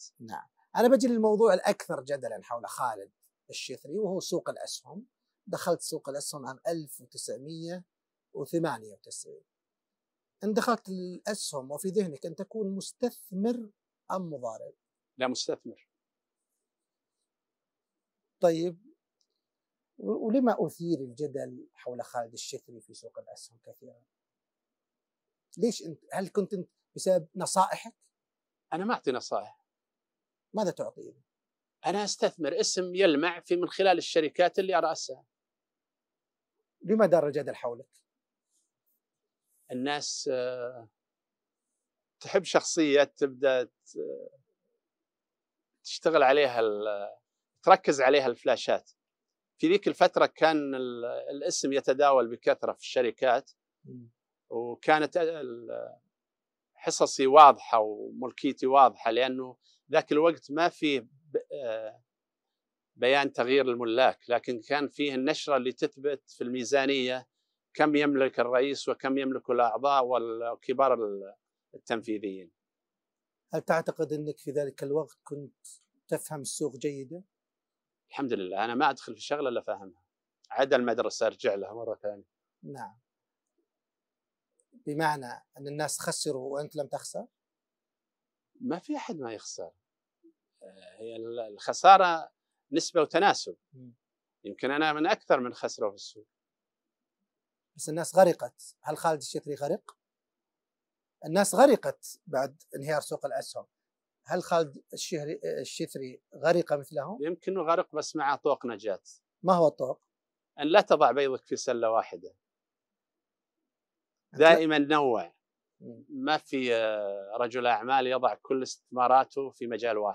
ممتاز نعم انا بجي للموضوع الاكثر جدلا حول خالد الشثري وهو سوق الاسهم دخلت سوق الاسهم عام 1998 ان دخلت الاسهم وفي ذهنك ان تكون مستثمر ام مضارب؟ لا مستثمر طيب ولما اثير الجدل حول خالد الشثري في سوق الاسهم كثيرا؟ ليش انت هل كنت انت بسبب نصائحك؟ انا ما اعطي نصائح ماذا تعطي؟ أنا أستثمر اسم يلمع في من خلال الشركات اللي أرأسها لما دار الجدل حولك؟ الناس آه، تحب شخصية تبدأ تشتغل عليها تركز عليها الفلاشات في ذيك الفترة كان الاسم يتداول بكثرة في الشركات وكانت حصصي واضحة وملكيتي واضحة لأنه ذاك الوقت ما في آه، بيان تغيير الملاك لكن كان فيه النشرة اللي تثبت في الميزانية كم يملك الرئيس وكم يملك الأعضاء والكبار التنفيذيين هل تعتقد أنك في ذلك الوقت كنت تفهم السوق جيدا؟ الحمد لله أنا ما أدخل في شغلة إلا فاهمها عدا المدرسة أرجع لها مرة ثانية نعم بمعنى أن الناس خسروا وأنت لم تخسر؟ ما في أحد ما يخسر آه، هي الخساره نسبه وتناسب يمكن انا من اكثر من خسره في السوق بس الناس غرقت هل خالد الشتري غرق؟ الناس غرقت بعد انهيار سوق الاسهم هل خالد الشهري الشتري غرق مثلهم؟ يمكن غرق بس مع طوق نجاة ما هو الطوق؟ أن لا تضع بيضك في سلة واحدة دائما نوع ما في آه، رجل أعمال يضع كل استثماراته في مجال واحد